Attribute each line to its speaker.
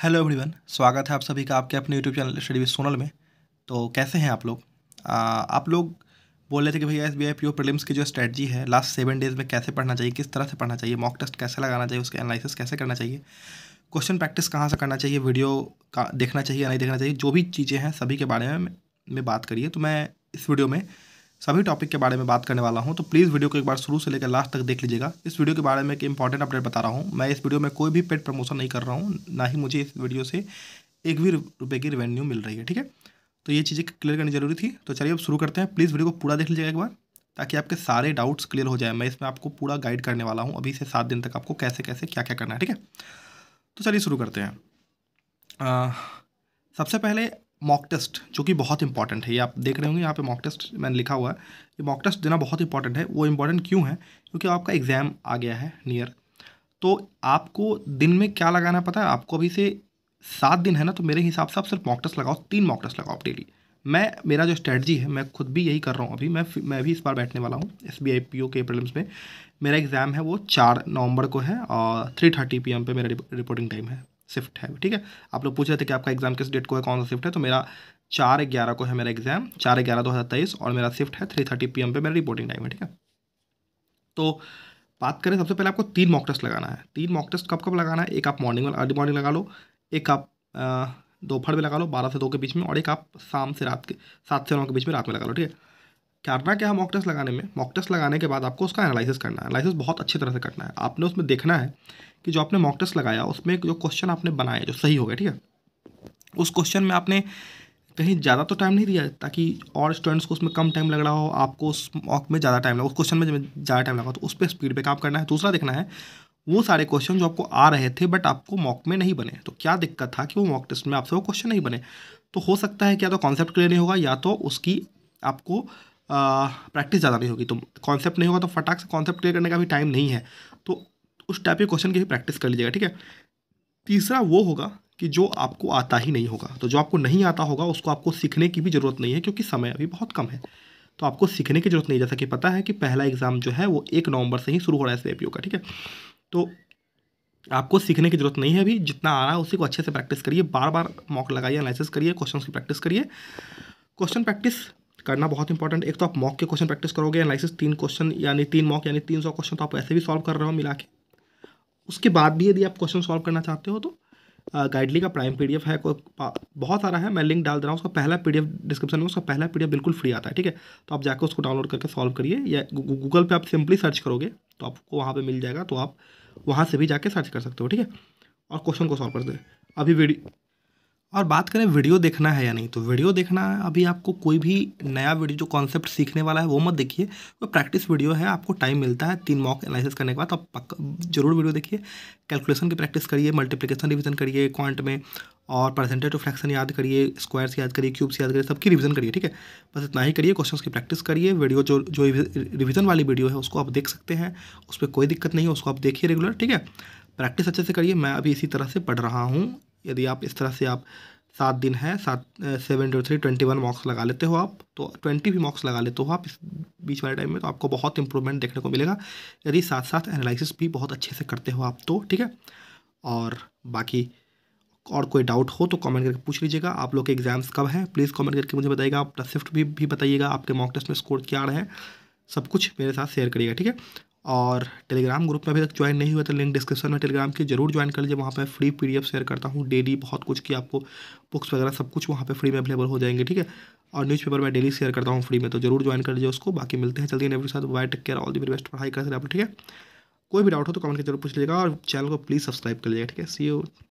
Speaker 1: hello everyone स्वागत है आप सभी का आपके अपने YouTube channel study with Sonal में तो कैसे हैं आप लोग आ, आप लोग बोल रहे थे कि भैया S B I P O prelims की जो स्ट्रेटजी है लास्ट सेवन डेज़ में कैसे पढ़ना चाहिए किस तरह से पढ़ना चाहिए मॉक टेस्ट कैसे लगाना चाहिए उसके एनालिसिस कैसे करना चाहिए क्वेश्चन प्रैक्टिस कहाँ से करना चाहिए वीडियो का देखना चाहिए या नहीं देखना चाहिए जो भी चीज़ें हैं सभी के बारे में में बात करिए तो मैं इस वीडियो में सभी टॉपिक के बारे में बात करने वाला हूँ तो प्लीज़ वीडियो को एक बार शुरू से लेकर लास्ट तक देख लीजिएगा इस वीडियो के बारे में एक इंपॉर्टेंट अपडेट बता रहा हूँ मैं इस वीडियो में कोई भी पेड प्रमोशन नहीं कर रहा हूँ ना ही मुझे इस वीडियो से एक भी रुपये की रेवेन्यू मिल रही है ठीक है तो ये चीज़ें क्लियर करनी जरूरी थी तो चलिए अब शुरू करते हैं प्लीज़ वीडियो को पूरा देख लीजिएगा एक बार ताकि आपके सारे डाउट्स क्लियर हो जाए मैं इसमें आपको पूरा गाइड करने वाला हूँ अभी से सात दिन तक आपको कैसे कैसे क्या क्या करना है ठीक है तो चलिए शुरू करते हैं सबसे पहले मॉक टेस्ट जो कि बहुत इंपॉर्टेंट है ये आप देख रहे होंगे यहाँ पे मॉक टेस्ट मैंने लिखा हुआ है ये मॉक टेस्ट देना बहुत इंपॉर्टेंट है वो इंपॉर्टेंट क्यों है क्योंकि आपका एग्ज़ाम आ गया है नियर तो आपको दिन में क्या लगाना पता है आपको अभी से सात दिन है ना तो मेरे हिसाब से आप सिर्फ मॉक टेस्ट लगाओ तीन मॉक टेस्ट लगाओ आप डेली मैं मेरा जो स्ट्रेटजी है मैं खुद भी यही कर रहा हूँ अभी मैं मैं भी इस बार बैठने वाला हूँ S B I P O के प्रॉब्लम्स में मेरा एग्ज़ाम है वो चार नवंबर को है और थ्री थर्टी पी एम पर मेरा रिपोर्टिंग टाइम है शिफ्ट है ठीक है आप लोग पूछ रहे थे कि आपका एग्जाम किस डेट को है कौन सा शिफ्ट है तो मेरा चार ग्यारह को है मेरा एग्जाम चार ग्यारह दो हज़ार तेईस और मेरा शिफ्ट है थ्री थर्टी पी एम पर मेरा रिपोर्टिंग टाइम है ठीक है तो बात करें सबसे पहले आपको तीन मॉक टेस्ट लगाना है तीन मॉक टेस्ट कब कब लगाना है एक आप मॉर्निंग में अर्ली मॉर्निंग लगा लो एक आप दोपहर में लगा लो बारह से दो के बीच में और एक आप शाम से रात के सात से नौ के बीच में रात में लगा लो ठीक है करना क्या है मॉक टेस्ट लगाने में मॉक टेस्ट लगाने के बाद आपको उसका एनालिसिस करना है एनालिसिस बहुत अच्छी तरह से करना है आपने उसमें देखना है कि जो आपने मॉक टेस्ट लगाया उसमें जो क्वेश्चन आपने बनाया जो सही हो गया ठीक है उस क्वेश्चन में आपने कहीं ज़्यादा तो टाइम नहीं दिया ताकि और स्टूडेंट्स को उसमें कम टाइम लग रहा हो आपको उस मॉक में ज़्यादा टाइम लगा उस क्वेश्चन में ज़्यादा टाइम लगा तो उस पर स्पीड पे काम करना है दूसरा देखना है वो सारे क्वेश्चन जो आपको आ रहे थे बट आपको मॉक में नहीं बने तो क्या दिक्कत था कि वो मॉक टेस्ट में आपसे वो क्वेश्चन नहीं बने तो हो सकता है क्या तो कॉन्सेप्ट क्लियर नहीं होगा या तो उसकी आपको प्रैक्टिस ज़्यादा नहीं होगी तो कॉन्सेप्ट नहीं होगा तो फटाक से कॉन्सेप्ट क्लियर करने का भी टाइम नहीं है तो उस टाइप के क्वेश्चन की भी प्रैक्टिस कर लीजिएगा ठीक है तीसरा वो होगा कि जो आपको आता ही नहीं होगा तो जो आपको नहीं आता होगा उसको आपको सीखने की भी ज़रूरत नहीं है क्योंकि समय अभी बहुत कम है तो आपको सीखने की ज़रूरत नहीं जैसा कि पता है कि पहला एग्ज़ाम जो है वो एक नवंबर से ही शुरू हो रहा है एस का ठीक है तो आपको सीखने की जरूरत नहीं है अभी जितना आ रहा है उसी को अच्छे से प्रैक्टिस करिए बार बार मॉक लगाइए एनालिसिस करिए क्वेश्चन की प्रैक्टिस करिए क्वेश्चन प्रैक्टिस करना बहुत इंपॉर्टेंट एक तो आप मॉक के क्वेश्चन प्रैक्टिस करोगे एनालिसिस तीन क्वेश्चन यानी तीन मॉक यानी तीन सौ क्वेश्चन तो आप ऐसे भी सॉल्व कर रहे हो मिला के उसके बाद भी यदि आप क्वेश्चन सॉल्व करना चाहते हो तो गाइडली का प्राइम पीडीएफ है बहुत सारा है मैं लिंक डाल दे रहा हूँ उसका पहला पीडीएफ डिस्क्रिप्शन में उसका पहला पीडीएफ बिल्कुल फ्री आता है ठीक है तो आप जाकर उसको डाउनलोड करके सॉल्व करिए या गूगल पे आप सिंपली सर्च करोगे तो आपको वहाँ पे मिल जाएगा तो आप वहाँ से भी जाके सर्च कर सकते हो ठीक है और क्वेश्चन को सॉल्व कर दे अभी वीडियो और बात करें वीडियो देखना है या नहीं तो वीडियो देखना अभी आपको कोई भी नया वीडियो जो कॉन्सेप्ट सीखने वाला है वो मत देखिए वो प्रैक्टिस वीडियो है आपको टाइम मिलता है तीन मॉक एनालिसिस करने के बाद तो आप पक्का जरूर वीडियो देखिए कैलकुलेशन की प्रैक्टिस करिए मल्टीप्लिकेशन रिविजन करिए क्वांट में और परसेंटेज ऑफ फ्रैक्शन याद करिए स्क्वायर्स याद करिए क्यूब्स याद करिए सबकी रिविज़न करिए ठीक है बस इतना ही करिए क्वेश्चन की प्रैक्टिस करिए वीडियो जो जो रिवीजन वाली वीडियो है उसको आप देख सकते हैं उस पर कोई दिक्कत नहीं है उसको आप देखिए रेगुलर ठीक है प्रैक्टिस अच्छे से करिए मैं अभी इसी तरह से पढ़ रहा हूँ यदि आप इस तरह से आप सात दिन है सात seven two three twenty one marks लगा लेते हो आप तो ट्वेंटी भी मार्क्स लगा लेते हो आप इस बीच वाले टाइम में तो आपको बहुत इंप्रूवमेंट देखने को मिलेगा यदि साथ साथ एनालिसिस भी बहुत अच्छे से करते हो आप तो ठीक है और बाकी और कोई डाउट हो तो कमेंट करके पूछ लीजिएगा आप लोग के एग्जाम्स कब हैं प्लीज़ कमेंट करके मुझे बताइएगा आप शिफ्ट भी भी बताइएगा आपके मॉक टेस्ट में स्कोर क्या रहे है सब कुछ मेरे साथ शेयर करिएगा ठीक है और टेलीग्राम ग्रुप में अभी तक ज्वाइन नहीं हुआ तो लिंक डिस्क्रिप्शन में टेलीग्राम की जरूर ज्वाइन कर लीजिए वहाँ पर फ्री पी शेयर करता हूँ डेली बहुत कुछ की आपको बुक्स वगैरह सब कुछ वहाँ पर फ्री में अवेलेबल हो जाएंगे ठीक है और न्यूज़पेपर मैं डेली शेयर करता हूँ फ्री में तो जरूर ज्वाइन कर लीजिए उसको बाकी मिलते हैं जल्दी नेवर साथ bye take care all the best पढ़ाई कर आप ठीक है कोई भी डाउट हो तो कमेंट के जरूर पूछ लीजिएगा और चैनल को प्लीज़ सब्सक्राइब कर लीजिएगा ठीक है सी यू